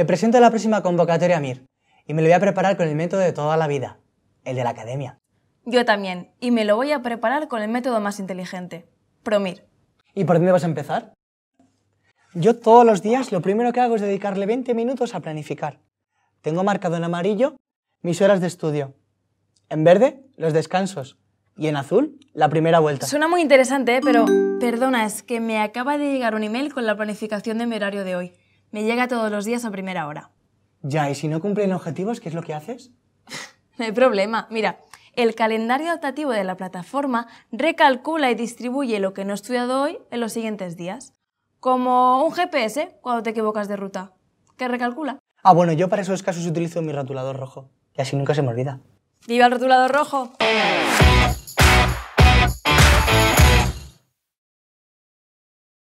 Me presento a la próxima convocatoria MIR y me lo voy a preparar con el método de toda la vida, el de la academia. Yo también, y me lo voy a preparar con el método más inteligente, PROMIR. ¿Y por dónde vas a empezar? Yo todos los días lo primero que hago es dedicarle 20 minutos a planificar. Tengo marcado en amarillo mis horas de estudio, en verde los descansos y en azul la primera vuelta. Suena muy interesante, ¿eh? pero perdona, es que me acaba de llegar un email con la planificación de mi horario de hoy. Me llega todos los días a primera hora. Ya, ¿y si no cumplen objetivos, qué es lo que haces? no hay problema. Mira, el calendario adaptativo de la plataforma recalcula y distribuye lo que no he estudiado hoy en los siguientes días. Como un GPS cuando te equivocas de ruta, ¿Qué recalcula. Ah, bueno, yo para esos casos utilizo mi rotulador rojo, y así nunca se me olvida. ¡Viva el rotulador rojo!